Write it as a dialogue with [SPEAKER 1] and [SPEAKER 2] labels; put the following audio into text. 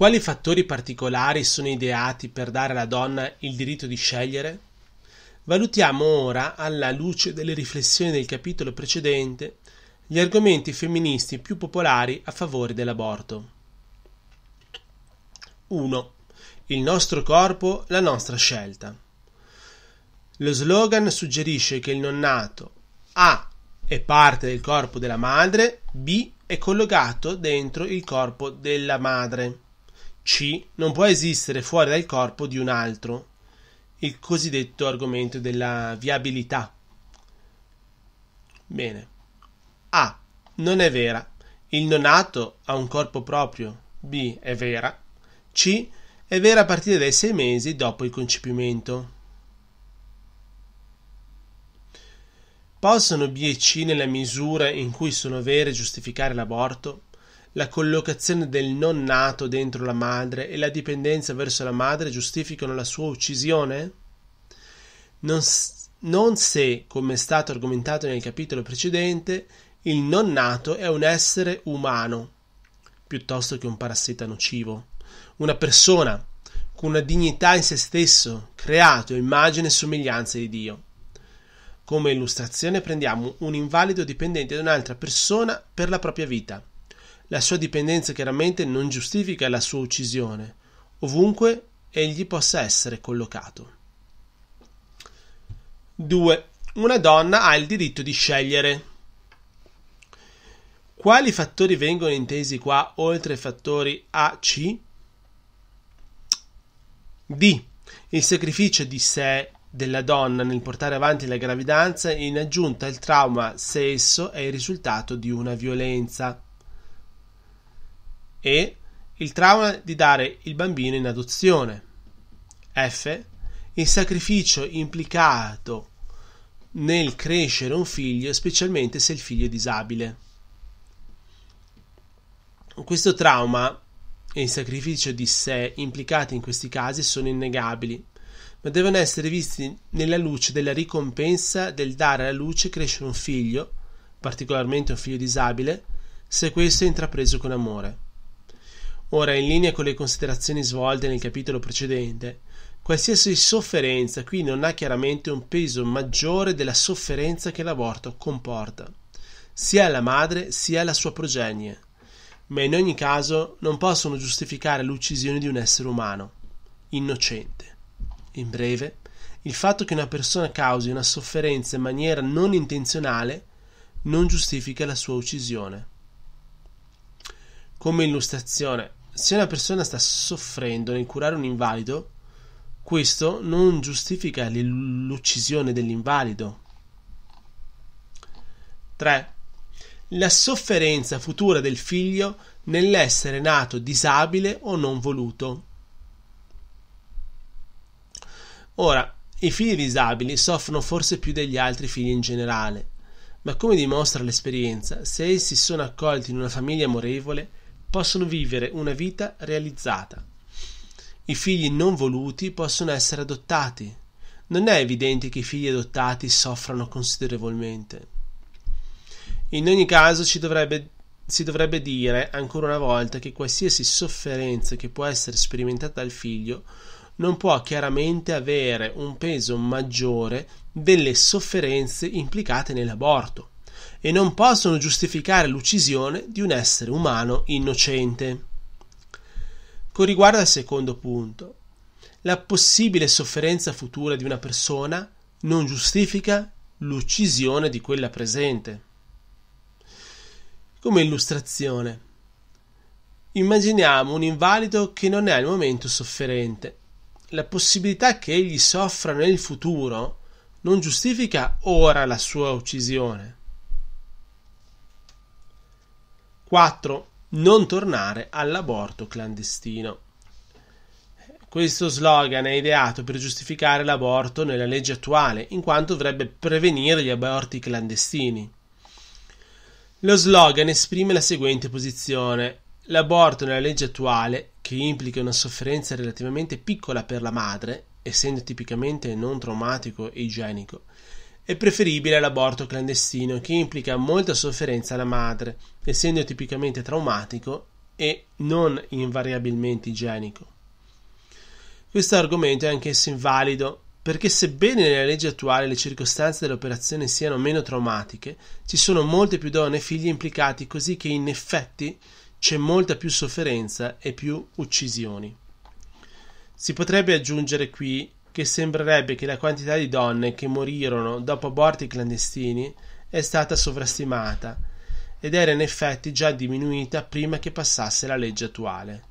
[SPEAKER 1] Quali fattori particolari sono ideati per dare alla donna il diritto di scegliere? Valutiamo ora, alla luce delle riflessioni del capitolo precedente, gli argomenti femministi più popolari a favore dell'aborto. 1. Il nostro corpo, la nostra scelta. Lo slogan suggerisce che il non nato A è parte del corpo della madre, B è collocato dentro il corpo della madre. C non può esistere fuori dal corpo di un altro, il cosiddetto argomento della viabilità. Bene. A. Non è vera. Il neonato ha un corpo proprio. B. È vera. C. È vera a partire dai sei mesi dopo il concepimento. Possono B e C, nella misura in cui sono vere, giustificare l'aborto? la collocazione del non nato dentro la madre e la dipendenza verso la madre giustificano la sua uccisione? Non, non se, come è stato argomentato nel capitolo precedente, il non nato è un essere umano, piuttosto che un parassita nocivo, una persona con una dignità in se stesso, creato immagine e somiglianza di Dio. Come illustrazione prendiamo un invalido dipendente da un'altra persona per la propria vita. La sua dipendenza chiaramente non giustifica la sua uccisione, ovunque egli possa essere collocato. 2. Una donna ha il diritto di scegliere. Quali fattori vengono intesi qua oltre ai fattori A, C? D. Il sacrificio di sé della donna nel portare avanti la gravidanza in aggiunta al trauma se esso è il risultato di una violenza e il trauma di dare il bambino in adozione. F. Il sacrificio implicato nel crescere un figlio, specialmente se il figlio è disabile. Questo trauma e il sacrificio di sé implicati in questi casi sono innegabili, ma devono essere visti nella luce della ricompensa del dare alla luce crescere un figlio, particolarmente un figlio disabile, se questo è intrapreso con amore. Ora, in linea con le considerazioni svolte nel capitolo precedente, qualsiasi sofferenza qui non ha chiaramente un peso maggiore della sofferenza che l'aborto comporta, sia alla madre sia alla sua progenie, ma in ogni caso non possono giustificare l'uccisione di un essere umano, innocente. In breve, il fatto che una persona causi una sofferenza in maniera non intenzionale non giustifica la sua uccisione. Come illustrazione se una persona sta soffrendo nel curare un invalido, questo non giustifica l'uccisione dell'invalido. 3. La sofferenza futura del figlio nell'essere nato disabile o non voluto. Ora, i figli disabili soffrono forse più degli altri figli in generale, ma come dimostra l'esperienza, se essi sono accolti in una famiglia amorevole, possono vivere una vita realizzata. I figli non voluti possono essere adottati. Non è evidente che i figli adottati soffrano considerevolmente. In ogni caso dovrebbe, si dovrebbe dire ancora una volta che qualsiasi sofferenza che può essere sperimentata dal figlio non può chiaramente avere un peso maggiore delle sofferenze implicate nell'aborto e non possono giustificare l'uccisione di un essere umano innocente. Con riguardo al secondo punto, la possibile sofferenza futura di una persona non giustifica l'uccisione di quella presente. Come illustrazione, immaginiamo un invalido che non è al momento sofferente. La possibilità che egli soffra nel futuro non giustifica ora la sua uccisione. 4. Non tornare all'aborto clandestino. Questo slogan è ideato per giustificare l'aborto nella legge attuale, in quanto dovrebbe prevenire gli aborti clandestini. Lo slogan esprime la seguente posizione. L'aborto nella legge attuale, che implica una sofferenza relativamente piccola per la madre, essendo tipicamente non traumatico e igienico, è preferibile l'aborto clandestino che implica molta sofferenza alla madre, essendo tipicamente traumatico e non invariabilmente igienico. Questo argomento è anch'esso invalido perché sebbene nella legge attuale le circostanze dell'operazione siano meno traumatiche, ci sono molte più donne e figli implicati così che in effetti c'è molta più sofferenza e più uccisioni. Si potrebbe aggiungere qui che sembrerebbe che la quantità di donne che morirono dopo aborti clandestini è stata sovrastimata ed era in effetti già diminuita prima che passasse la legge attuale.